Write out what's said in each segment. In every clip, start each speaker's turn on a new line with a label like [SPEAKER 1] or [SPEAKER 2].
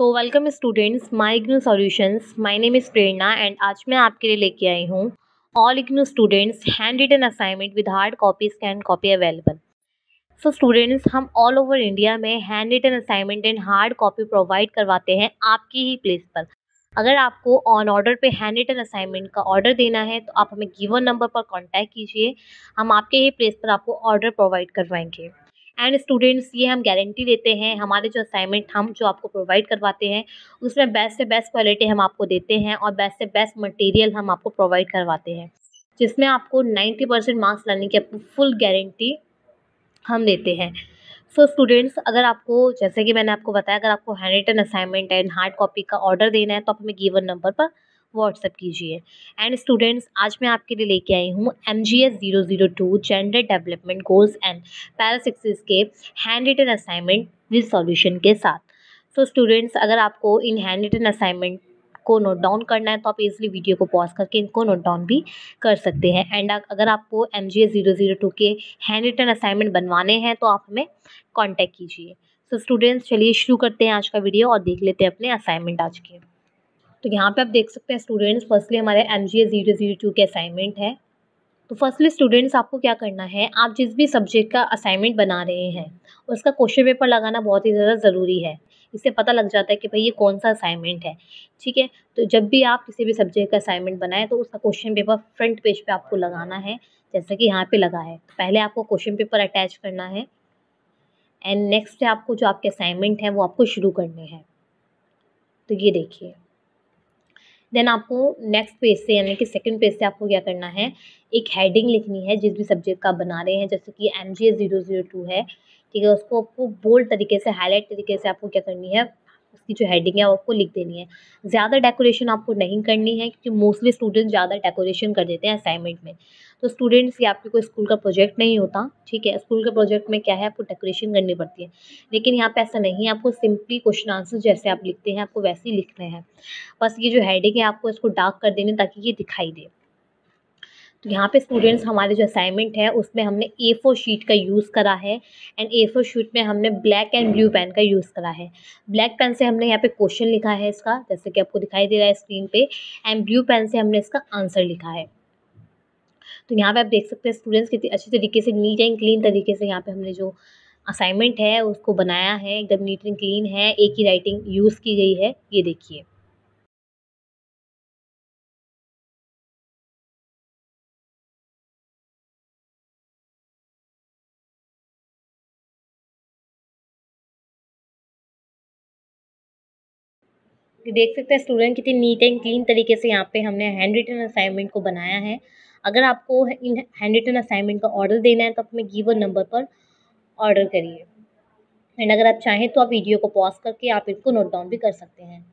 [SPEAKER 1] so welcome students my IGNOU solutions my name is Prerna and आज मैं आपके लिए लेके आई हूँ all IGNOU students hand written assignment with hard copy scan copy available so students हम ऑल ओवर इंडिया में hand written assignment and hard copy provide करवाते हैं आपकी ही प्लेस पर अगर आपको ऑन ऑर्डर पे हैंड रिटन असाइनमेंट का ऑर्डर देना है तो आप हमें गिवन नंबर पर कॉन्टैक्ट कीजिए हम आपके ही प्लेस पर आपको ऑर्डर प्रोवाइड करवाएंगे एंड स्टूडेंट्स ये हम गारंटी देते हैं हमारे जो असाइनमेंट हम जो आपको प्रोवाइड करवाते हैं उसमें बेस्ट से बेस्ट क्वालिटी हम आपको देते हैं और बेस्ट से बेस्ट मटेरियल हम आपको प्रोवाइड करवाते हैं जिसमें आपको 90 परसेंट मार्क्स लाने की आपको फुल गारंटी हम देते हैं सो so, स्टूडेंट्स अगर आपको जैसे कि मैंने आपको बताया अगर आपको hand written assignment and hard copy का ऑर्डर देना है तो आप हमें गिवन नंबर पर व्हाट्सअप कीजिए एंड स्टूडेंट्स आज मैं आपके लिए लेके आई हूँ M G S zero zero two gender development goals and पैरासिक्सिस के hand written assignment with solution के साथ सो so, स्टूडेंट्स अगर आपको इन हैंड रिटन असाइनमेंट को नोट डाउन करना है तो आप इजीली वीडियो को पॉज करके इनको नोट डाउन भी कर सकते हैं एंड अगर आपको M G S zero zero two के हैंड रिटन असाइनमेंट बनवाने हैं तो आप हमें कॉन्टैक्ट कीजिए सो स्टूडेंट्स चलिए शुरू करते हैं आज का वीडियो और देख लेते हैं अपने असाइनमेंट आज के तो यहाँ पे आप देख सकते हैं स्टूडेंट्स फर्स्टली हमारे M G zero zero two के असाइनमेंट है तो फर्स्टली स्टूडेंट्स आपको क्या करना है आप जिस भी सब्जेक्ट का असाइनमेंट बना रहे हैं उसका क्वेश्चन पेपर लगाना बहुत ही ज़्यादा ज़रूरी है इससे पता लग जाता है कि भाई ये कौन सा असाइनमेंट है ठीक है तो जब भी आप किसी भी सब्जेक्ट का असाइनमेंट बनाएं तो उसका क्वेश्चन पेपर फ्रंट पेज पे आपको लगाना है जैसा कि यहाँ पे लगा है पहले आपको क्वेश्चन पेपर अटैच करना है एंड नेक्स्ट आपको जो आपके असाइनमेंट हैं वो आपको शुरू करने हैं तो ये देखिए देन आपको नेक्स्ट पेज से यानी कि सेकंड पेज से आपको क्या करना है एक हेडिंग लिखनी है जिस भी सब्जेक्ट का बना रहे हैं जैसे कि M G zero zero two है ठीक है उसको आपको बोल्ड तरीके से हाईलाइट तरीके से आपको क्या करनी है उसकी जो हेडिंग है वो आपको लिख देनी है ज़्यादा डेकोरेशन आपको नहीं करनी है क्योंकि मोस्टली स्टूडेंट्स ज़्यादा डेकोरेशन कर देते हैं असाइनमेंट में तो स्टूडेंट्स ये आपके कोई स्कूल का प्रोजेक्ट नहीं होता ठीक है स्कूल के प्रोजेक्ट में क्या है आपको डेकोरेशन करनी पड़ती है लेकिन यहाँ पर ऐसा नहीं है आपको सिंपली क्वेश्चन आंसर जैसे आप लिखते हैं आपको वैसे ही लिखना है बस ये जो हेडिंग है आपको इसको डार्क कर देनी ताकि ये दिखाई दे तो यहाँ पे स्टूडेंट्स हमारे जो असाइनमेंट है उसमें हमने ए फोर शीट का यूज़ करा है एंड ए फोर शीट में हमने ब्लैक एंड ब्लू पेन का यूज़ करा है ब्लैक पेन से हमने यहाँ पे क्वेश्चन लिखा है इसका जैसे कि आपको दिखाई दे रहा है स्क्रीन पे एंड ब्लू पेन से हमने इसका आंसर लिखा है तो यहाँ पे आप देख सकते हैं स्टूडेंट्स कितनी अच्छे तरीके से नीट एंड क्लीन तरीके से यहाँ पे हमने जो असाइनमेंट है उसको बनाया है एकदम नीट एंड क्लीन है एक ही राइटिंग यूज़ की गई है ये देखिए देख सकते हैं स्टूडेंट कितनी नीट एंड क्लीन तरीके से यहाँ पे हमने हैंड रिटन असाइनमेंट को बनाया है अगर आपको इन हैंड रिटन असाइनमेंट का ऑर्डर देना है तो अपने गिवन नंबर पर ऑर्डर करिए एंड अगर आप चाहें तो आप वीडियो को पॉज करके आप इसको नोट डाउन भी कर सकते हैं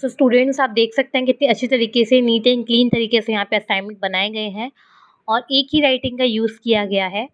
[SPEAKER 1] सो so, स्टूडेंट्स आप देख सकते हैं कितनी अच्छी तरीके से नीट एंड क्लीन तरीके से यहाँ पे असाइनमेंट बनाए गए हैं और एक ही राइटिंग का यूज़ किया गया है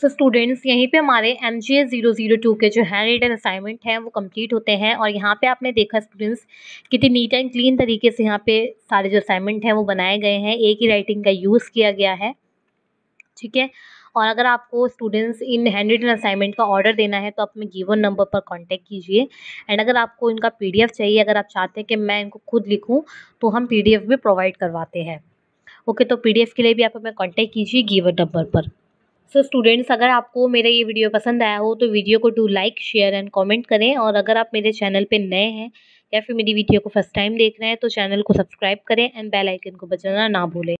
[SPEAKER 1] सो so स्टूडेंट्स यहीं पे हमारे M G S zero zero two के जो हैंड रिटन असाइनमेंट हैं वो कंप्लीट होते हैं और यहाँ पे आपने देखा स्टूडेंट्स कितनी नीट एंड क्लीन तरीके से यहाँ पे सारे जो असाइनमेंट हैं वो बनाए गए हैं एक ही राइटिंग का यूज़ किया गया है ठीक है और अगर आपको स्टूडेंट्स इन हैंड रिटन असाइनमेंट का ऑर्डर देना है तो आप हमें गिवन नंबर पर कांटेक्ट कीजिए एंड अगर आपको इनका पीडीएफ चाहिए अगर आप चाहते हैं कि मैं इनको खुद लिखूं तो हम पीडीएफ भी प्रोवाइड करवाते हैं ओके तो पीडीएफ के लिए भी आप हमें कांटेक्ट कीजिए गिवन नंबर पर सो so स्टूडेंट्स अगर आपको मेरा ये वीडियो पसंद आया हो तो वीडियो को do like share and comment करें और अगर आप मेरे चैनल पे नए हैं या फिर मेरी वीडियो को फर्स्ट टाइम देख रहे हैं तो चैनल को सब्सक्राइब करें एंड बेल आइकन को बजाना ना भूलें